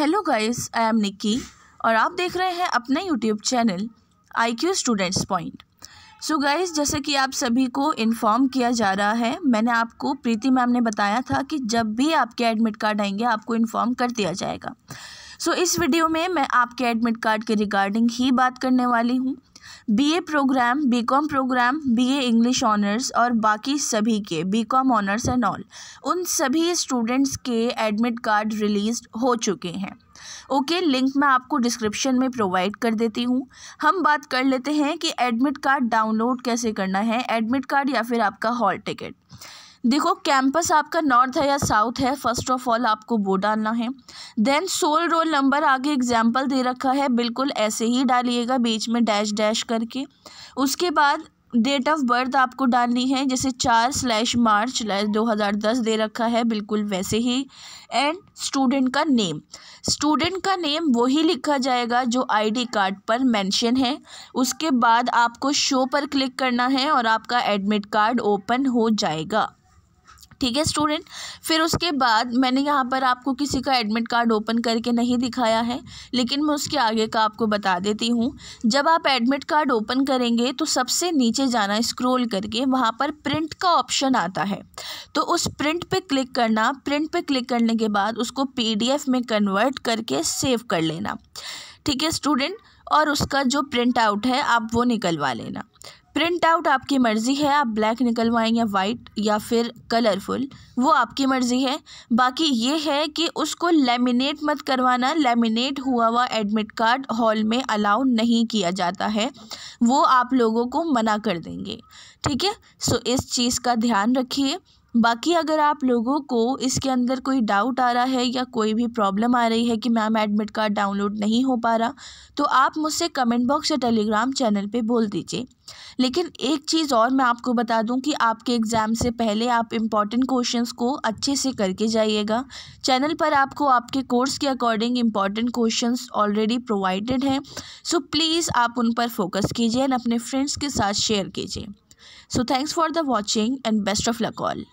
hello guys I am Nikki और आप देख रहे हैं अपना YouTube channel I Q students point so guys जैसे कि आप सभी को इन्फॉर्म किया जा रहा है मैंने आपको प्रीति मैम ने बताया था कि जब भी आपके एडमिट कार्ड आएंगे आपको इन्फॉर्म कर दिया जाएगा सो इस वीडियो में मैं आपके एडमिट कार्ड के रिगार्डिंग ही बात करने वाली हूँ BA program BCom program BA English honours और बाकी सभी के बीकॉम ऑनर्स एंड ऑल उन सभी स्टूडेंट्स के एडमिट कार्ड रिलीज हो चुके हैं ओके okay, लिंक मैं आपको डिस्क्रिप्शन में प्रोवाइड कर देती हूँ हम बात कर लेते हैं कि एडमिट कार्ड डाउनलोड कैसे करना है एडमिट कार्ड या फिर आपका हॉल टिकट देखो कैंपस आपका नॉर्थ है या साउथ है फर्स्ट ऑफ ऑल आपको वो डालना है देन सोल रोल नंबर आगे एग्जाम्पल दे रखा है बिल्कुल ऐसे ही डालिएगा बीच में डैश डैश करके उसके बाद डेट ऑफ बर्थ आपको डालनी है जैसे चार स्लैश मार्च स्लैश दो हज़ार दस दे रखा है बिल्कुल वैसे ही एंड स्टूडेंट का नेम स्टूडेंट का नेम वही लिखा जाएगा जो आईडी कार्ड पर मेंशन है उसके बाद आपको शो पर क्लिक करना है और आपका एडमिट कार्ड ओपन हो जाएगा ठीक है स्टूडेंट फिर उसके बाद मैंने यहाँ पर आपको किसी का एडमिट कार्ड ओपन करके नहीं दिखाया है लेकिन मैं उसके आगे का आपको बता देती हूँ जब आप एडमिट कार्ड ओपन करेंगे तो सबसे नीचे जाना स्क्रोल करके वहाँ पर प्रिंट का ऑप्शन आता है तो उस प्रिंट पर क्लिक करना प्रिंट पर क्लिक करने के बाद उसको पी में कन्वर्ट करके सेव कर लेना ठीक है स्टूडेंट और उसका जो प्रिंट आउट है आप वो निकलवा लेना प्रिंट आउट आपकी मर्ज़ी है आप ब्लैक निकलवाएं या वाइट या फिर कलरफुल वो आपकी मर्ज़ी है बाकी ये है कि उसको लेमिनेट मत करवाना लेमिनेट हुआ हुआ एडमिट कार्ड हॉल में अलाउ नहीं किया जाता है वो आप लोगों को मना कर देंगे ठीक है सो इस चीज़ का ध्यान रखिए बाकी अगर आप लोगों को इसके अंदर कोई डाउट आ रहा है या कोई भी प्रॉब्लम आ रही है कि मैम एडमिट कार्ड डाउनलोड नहीं हो पा रहा तो आप मुझसे कमेंट बॉक्स या टेलीग्राम चैनल पे बोल दीजिए लेकिन एक चीज़ और मैं आपको बता दूं कि आपके एग्ज़ाम से पहले आप इम्पॉर्टेंट क्वेश्चंस को अच्छे से करके जाइएगा चैनल पर आपको आपके कोर्स के according important question already provided हैं सो प्लीज़ आप उन पर फोकस कीजिए एंड अपने फ्रेंड्स के साथ शेयर कीजिए so thanks for the watching and best of luck all